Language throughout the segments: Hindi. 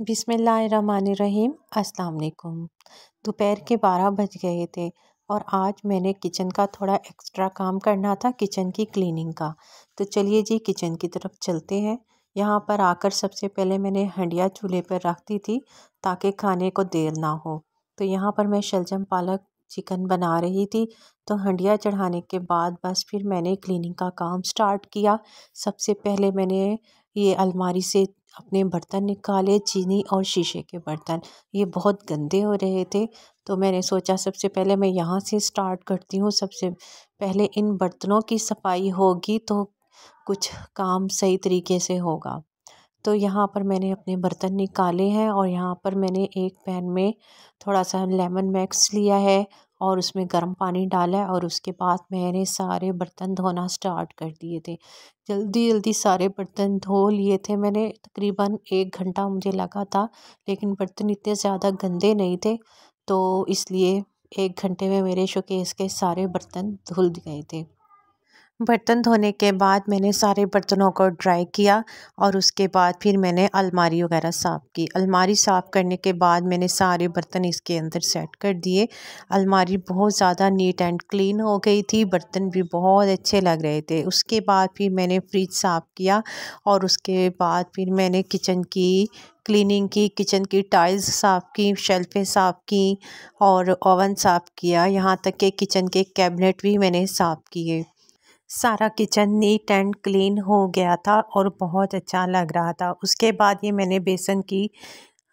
बिसमीम अस्सलाम दोपहर के बारह बज गए थे और आज मैंने किचन का थोड़ा एक्स्ट्रा काम करना था किचन की क्लीनिंग का तो चलिए जी किचन की तरफ चलते हैं यहाँ पर आकर सबसे पहले मैंने हंडिया चूल्हे पर रख दी थी ताकि खाने को देर ना हो तो यहाँ पर मैं शलजम पालक चिकन बना रही थी तो हंडिया चढ़ाने के बाद बस फिर मैंने क्लीनिंग का काम स्टार्ट किया सबसे पहले मैंने ये अलमारी से अपने बर्तन निकाले चीनी और शीशे के बर्तन ये बहुत गंदे हो रहे थे तो मैंने सोचा सबसे पहले मैं यहाँ से स्टार्ट करती हूँ सबसे पहले इन बर्तनों की सफाई होगी तो कुछ काम सही तरीके से होगा तो यहाँ पर मैंने अपने बर्तन निकाले हैं और यहाँ पर मैंने एक पैन में थोड़ा सा लेमन मैक्स लिया है और उसमें गर्म पानी डाला और उसके बाद मैंने सारे बर्तन धोना स्टार्ट कर दिए थे जल्दी जल्दी सारे बर्तन धो लिए थे मैंने तकरीबन एक घंटा मुझे लगा था लेकिन बर्तन इतने ज़्यादा गंदे नहीं थे तो इसलिए एक घंटे में मेरे शोकेस के सारे बर्तन धुल गए थे बर्तन धोने के बाद मैंने सारे बर्तनों को ड्राई किया और उसके बाद फिर मैंने अलमारी वगैरह साफ़ की अलमारी साफ़ करने के बाद मैंने सारे बर्तन इसके अंदर सेट कर दिए अलमारी बहुत ज़्यादा नीट एंड क्लीन हो गई थी बर्तन भी बहुत अच्छे लग रहे थे उसके बाद फिर मैंने फ्रिज साफ़ किया और उसके बाद फिर मैंने किचन की क्लीनिंग की किचन की टाइल्स साफ़ की शेल्फ़ें साफ़ की और ओवन साफ़ किया यहाँ तक कि किचन के कैबिनेट भी मैंने साफ़ किए सारा किचन नीट एंड क्लीन हो गया था और बहुत अच्छा लग रहा था उसके बाद ये मैंने बेसन की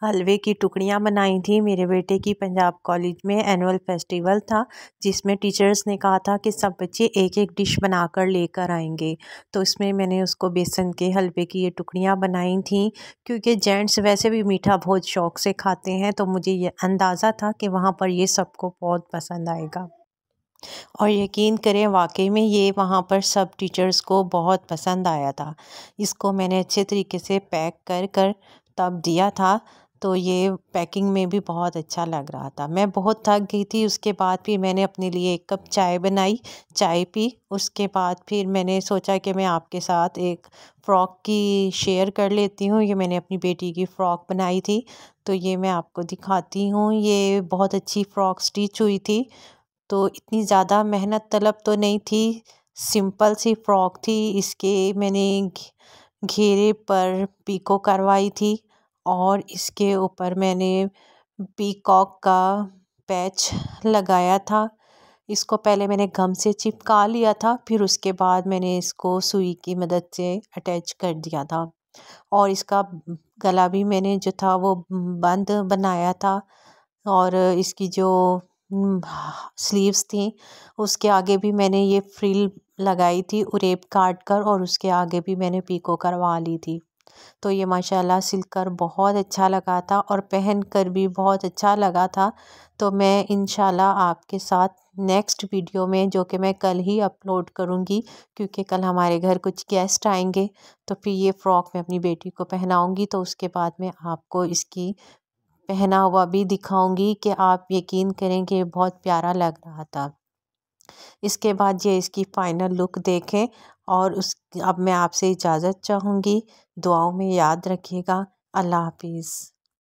हलवे की टुकड़ियाँ बनाई थी मेरे बेटे की पंजाब कॉलेज में एनुअल फेस्टिवल था जिसमें टीचर्स ने कहा था कि सब बच्चे एक एक डिश बनाकर लेकर आएंगे तो इसमें मैंने उसको बेसन के हलवे की ये टुकड़ियाँ बनाई थी क्योंकि जेंट्स वैसे भी मीठा बहुत शौक से खाते हैं तो मुझे ये अंदाज़ा था कि वहाँ पर ये सबको बहुत पसंद आएगा और यकीन करें वाकई में ये वहाँ पर सब टीचर्स को बहुत पसंद आया था इसको मैंने अच्छे तरीके से पैक कर कर तब दिया था तो ये पैकिंग में भी बहुत अच्छा लग रहा था मैं बहुत थक गई थी उसके बाद भी मैंने अपने लिए एक कप चाय बनाई चाय पी उसके बाद फिर मैंने सोचा कि मैं आपके साथ एक फ़्रॉक की शेयर कर लेती हूँ ये मैंने अपनी बेटी की फ़्रॉक बनाई थी तो ये मैं आपको दिखाती हूँ ये बहुत अच्छी फ़्रॉक स्टिच हुई थी तो इतनी ज़्यादा मेहनत तलब तो नहीं थी सिंपल सी फ्रॉक थी इसके मैंने घेरे पर पीको करवाई थी और इसके ऊपर मैंने पीकॉक का पैच लगाया था इसको पहले मैंने गम से चिपका लिया था फिर उसके बाद मैंने इसको सुई की मदद से अटैच कर दिया था और इसका गला भी मैंने जो था वो बंद बनाया था और इसकी जो स्लीव्स थी उसके आगे भी मैंने ये फ्रिल लगाई थी उरेप काट कर और उसके आगे भी मैंने पीको करवा ली थी तो ये माशाल्लाह सिलकर बहुत अच्छा लगा था और पहन कर भी बहुत अच्छा लगा था तो मैं इन आपके साथ नेक्स्ट वीडियो में जो कि मैं कल ही अपलोड करूँगी क्योंकि कल हमारे घर कुछ गेस्ट आएंगे तो फिर ये फ़्रॉक मैं अपनी बेटी को पहनाऊँगी तो उसके बाद मैं आपको इसकी पहना हुआ भी दिखाऊंगी कि आप यकीन करें कि बहुत प्यारा लग रहा था इसके बाद ये इसकी फ़ाइनल लुक देखें और उस अब मैं आपसे इजाज़त चाहूँगी दुआओं में याद रखिएगा अल्लाह हाफिज़